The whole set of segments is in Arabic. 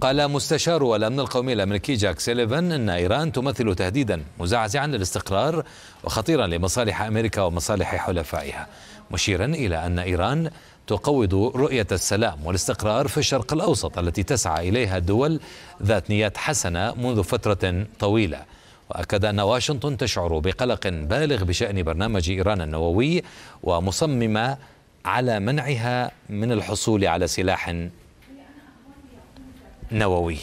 قال مستشار الأمن القومي الأمريكي جاك سيليفان أن إيران تمثل تهديدا مزعزعا للاستقرار وخطيرا لمصالح أمريكا ومصالح حلفائها مشيرا إلى أن إيران تقوض رؤية السلام والاستقرار في الشرق الأوسط التي تسعى إليها الدول ذات نيات حسنة منذ فترة طويلة وأكد أن واشنطن تشعر بقلق بالغ بشأن برنامج إيران النووي ومصممة على منعها من الحصول على سلاح نووي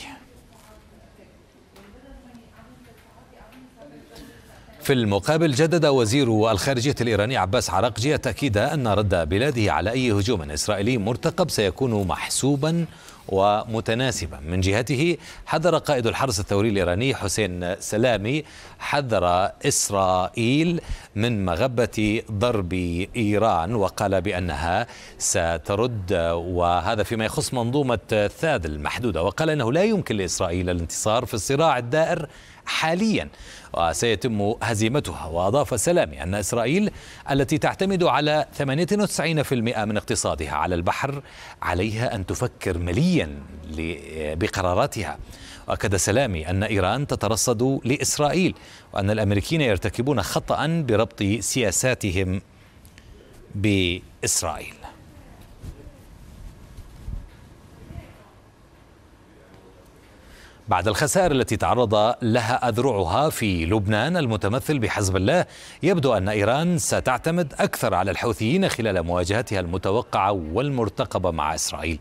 في المقابل جدد وزير الخارجية الإيراني عباس عراقجي تأكيد أن رد بلاده على أي هجوم إسرائيلي مرتقب سيكون محسوبا ومتناسبة من جهته حذر قائد الحرس الثوري الإيراني حسين سلامي حذر إسرائيل من مغبة ضرب إيران وقال بأنها سترد وهذا فيما يخص منظومة ثاد المحدودة وقال أنه لا يمكن لإسرائيل الانتصار في الصراع الدائر حاليا وسيتم هزيمتها وأضاف سلامي أن إسرائيل التي تعتمد على 98% من اقتصادها على البحر عليها أن تفكر مليا بقراراتها وأكد سلامي أن إيران تترصد لإسرائيل وأن الأمريكيين يرتكبون خطأ بربط سياساتهم بإسرائيل بعد الخسائر التي تعرض لها أذرعها في لبنان المتمثل بحزب الله يبدو أن إيران ستعتمد أكثر على الحوثيين خلال مواجهتها المتوقعة والمرتقبة مع إسرائيل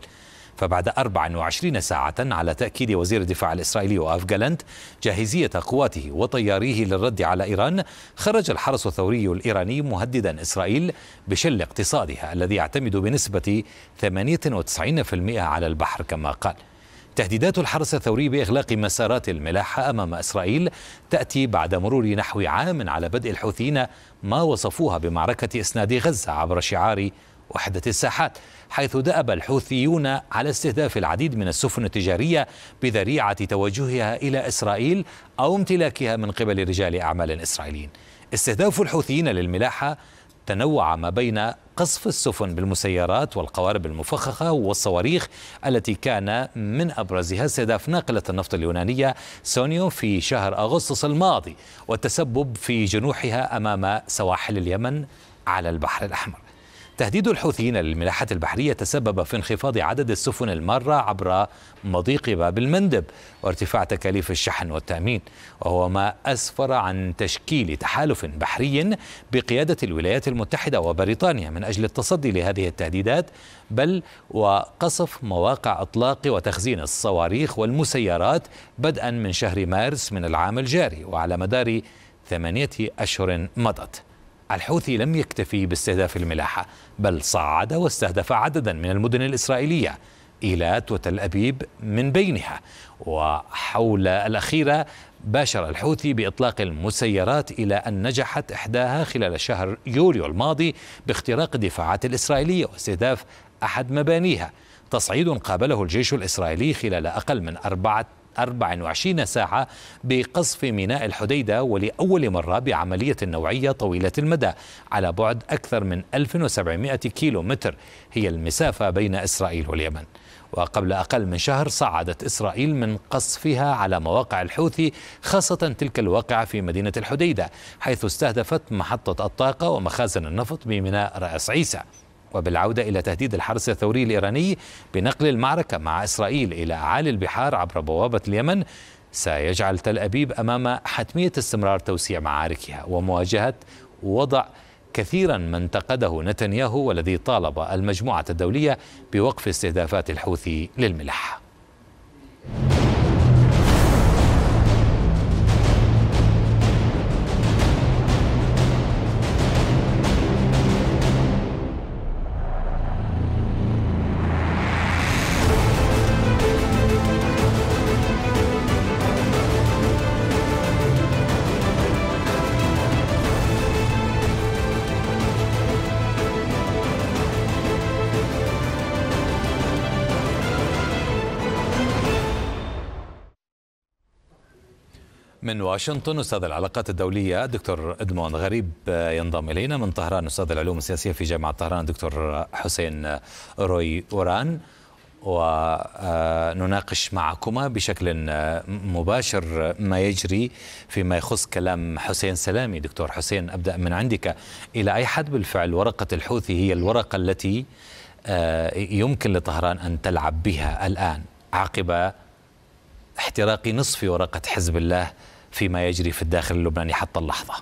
فبعد 24 ساعة على تأكيد وزير الدفاع الإسرائيلي وآف جالنت جاهزية قواته وطياريه للرد على إيران خرج الحرس الثوري الإيراني مهددا إسرائيل بشل اقتصادها الذي يعتمد بنسبة 98% على البحر كما قال تهديدات الحرس الثوري بإغلاق مسارات الملاحة أمام إسرائيل تأتي بعد مرور نحو عام على بدء الحوثيين ما وصفوها بمعركة إسناد غزة عبر شعار وحدة الساحات حيث دأب الحوثيون على استهداف العديد من السفن التجارية بذريعة توجهها إلى إسرائيل أو امتلاكها من قبل رجال أعمال إسرائيليين استهداف الحوثيين للملاحة تنوع ما بين قصف السفن بالمسيرات والقوارب المفخخة والصواريخ التي كان من أبرزها استهداف ناقلة النفط اليونانية سونيو في شهر أغسطس الماضي والتسبب في جنوحها أمام سواحل اليمن على البحر الأحمر تهديد الحوثيين للملاحات البحرية تسبب في انخفاض عدد السفن المارة عبر مضيق باب المندب وارتفاع تكاليف الشحن والتأمين وهو ما أسفر عن تشكيل تحالف بحري بقيادة الولايات المتحدة وبريطانيا من أجل التصدي لهذه التهديدات بل وقصف مواقع إطلاق وتخزين الصواريخ والمسيرات بدءا من شهر مارس من العام الجاري وعلى مدار ثمانية أشهر مضت الحوثي لم يكتفي باستهداف الملاحة بل صعد واستهدف عددا من المدن الإسرائيلية إيلات وتل أبيب من بينها وحول الأخيرة باشر الحوثي بإطلاق المسيرات إلى أن نجحت إحداها خلال شهر يوليو الماضي باختراق الدفاعات الإسرائيلية واستهداف أحد مبانيها تصعيد قابله الجيش الإسرائيلي خلال أقل من أربعة 24 ساعة بقصف ميناء الحديدة ولأول مرة بعملية نوعية طويلة المدى على بعد أكثر من 1700 كيلو متر هي المسافة بين إسرائيل واليمن وقبل أقل من شهر صعدت إسرائيل من قصفها على مواقع الحوثي خاصة تلك الواقعة في مدينة الحديدة حيث استهدفت محطة الطاقة ومخازن النفط بميناء رأس عيسى وبالعودة إلى تهديد الحرس الثوري الإيراني بنقل المعركة مع إسرائيل إلى أعالي البحار عبر بوابة اليمن سيجعل تل أبيب أمام حتمية استمرار توسيع معاركها ومواجهة وضع كثيرا ما انتقده نتنياهو والذي طالب المجموعة الدولية بوقف استهدافات الحوثي للملح من واشنطن استاذ العلاقات الدوليه دكتور ادمون غريب ينضم الينا من طهران استاذ العلوم السياسيه في جامعه طهران دكتور حسين روي اوران ونناقش معكما بشكل مباشر ما يجري فيما يخص كلام حسين سلامي دكتور حسين ابدا من عندك الى اي حد بالفعل ورقه الحوثي هي الورقه التي آه، يمكن لطهران ان تلعب بها الان عقب احتراق نصف ورقه حزب الله فيما يجري في الداخل اللبناني حتى اللحظة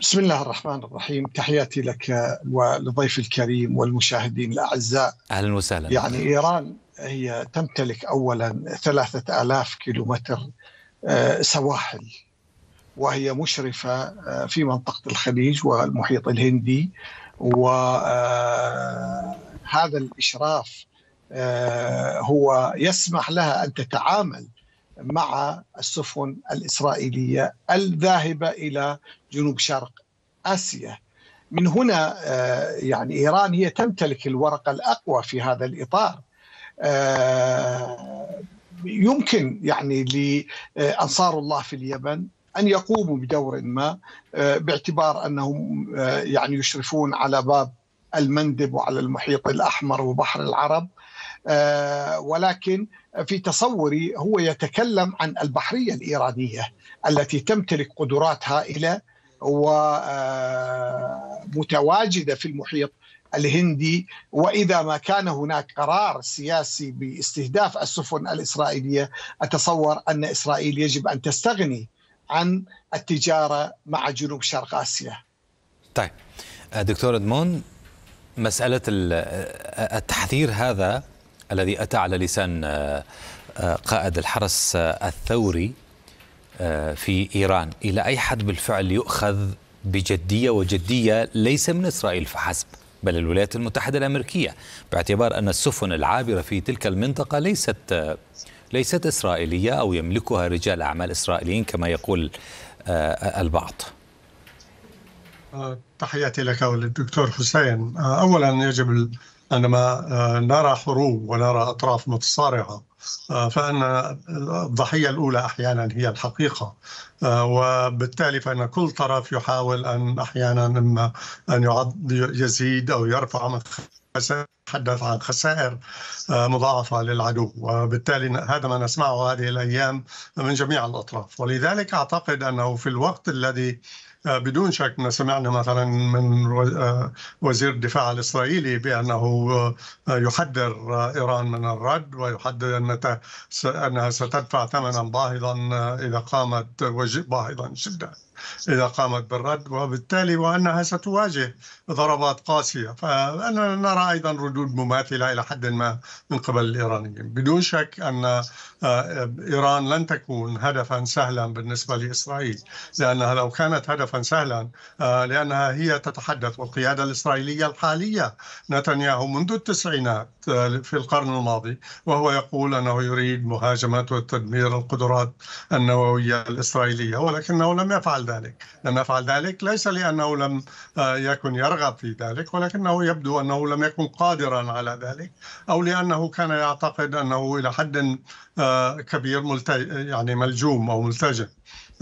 بسم الله الرحمن الرحيم تحياتي لك ولضيف الكريم والمشاهدين الأعزاء أهلا وسهلا يعني إيران هي تمتلك أولا ثلاثة آلاف كيلومتر آه، سواحل وهي مشرفة آه، في منطقة الخليج والمحيط الهندي وهذا آه، الإشراف هو يسمح لها أن تتعامل مع السفن الاسرائيليه الذاهبه الى جنوب شرق اسيا. من هنا آه، يعني ايران هي تمتلك الورقه الاقوى في هذا الاطار. آه، يمكن يعني لانصار الله في اليمن ان يقوموا بدور ما آه، باعتبار انهم يعني يشرفون على باب المندب وعلى المحيط الاحمر وبحر العرب آه، ولكن في تصوري هو يتكلم عن البحريه الايرانيه التي تمتلك قدرات هائله آه، ومتواجده في المحيط الهندي واذا ما كان هناك قرار سياسي باستهداف السفن الاسرائيليه اتصور ان اسرائيل يجب ان تستغني عن التجاره مع جنوب شرق اسيا. طيب آه، دكتور ادمون مساله التحذير هذا الذي أتى على لسان آه، آه، قائد الحرس آه، الثوري في إيران إلى أي حد بالفعل يؤخذ بجدية وجدية ليس من إسرائيل فحسب بل الولايات المتحدة الأمريكية باعتبار أن السفن العابرة في تلك المنطقة ليست ليست إسرائيلية أو يملكها رجال أعمال إسرائيليين كما يقول البعض تحياتي لك وللدكتور حسين أولا يجب عندما نرى حروب ونرى أطراف متصارعة آه، فأن الضحية الأولى أحيانا هي الحقيقة آه، وبالتالي فإن كل طرف يحاول أن أحيانا إما أن يزيد أو يرفع من تحدث عن خسائر آه، مضاعفة للعدو وبالتالي هذا ما نسمعه هذه الأيام من جميع الأطراف ولذلك أعتقد أنه في الوقت الذي بدون شك سمعنا مثلا من آه، وزير الدفاع الاسرائيلي بانه آه، يحذر آه، ايران من الرد ويحذر أن انها ستدفع ثمنا باهظا اذا قامت باهظا جدا اذا قامت بالرد وبالتالي وانها ستواجه ضربات قاسيه فانا نرى ايضا ردود مماثله الى حد ما من قبل الايرانيين بدون شك ان ايران لن تكون هدفا سهلا بالنسبه لاسرائيل لانها لو كانت هدفا سهلا آه، لأنها هي تتحدث والقيادة الإسرائيلية الحالية نتنياهو منذ التسعينات آه، في القرن الماضي وهو يقول أنه يريد مهاجمة وتدمير القدرات النووية الإسرائيلية ولكنه لم يفعل ذلك لم يفعل ذلك ليس لأنه لم آه، يكن يرغب في ذلك ولكنه يبدو أنه لم يكن قادرا على ذلك أو لأنه كان يعتقد أنه إلى حد كبير ملت... يعني ملجوم أو ملتجم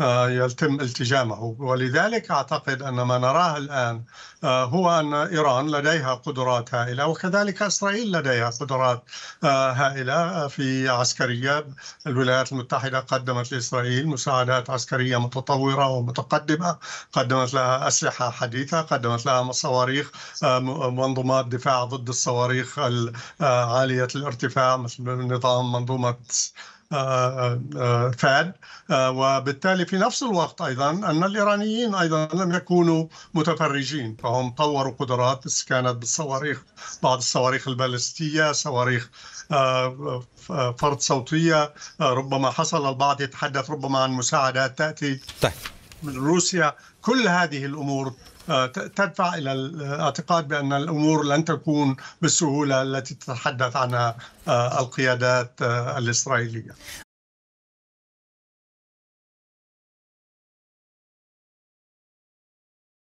آه، يتم التجامه ولذلك أعتقد أن ما نراه الآن آه، هو أن إيران لديها قدرات هائلة وكذلك إسرائيل لديها قدرات آه، هائلة في عسكرية الولايات المتحدة قدمت لإسرائيل مساعدات عسكرية متطورة ومتقدمة قدمت لها أسلحة حديثة قدمت لها صواريخ منظومات دفاع ضد الصواريخ عالية الارتفاع مثل نظام منظومة فاد وبالتالي في نفس الوقت ايضا ان الايرانيين ايضا لم يكونوا متفرجين فهم طوروا قدرات كانت بالصواريخ بعض الصواريخ البالستيه صواريخ آه، فرد صوتيه آه، ربما حصل البعض يتحدث ربما عن مساعدات تاتي طيب. من روسيا كل هذه الامور آه، تدفع الى الاعتقاد بان الامور لن تكون بالسهوله التي تتحدث عنها آه، القيادات آه، الاسرائيليه.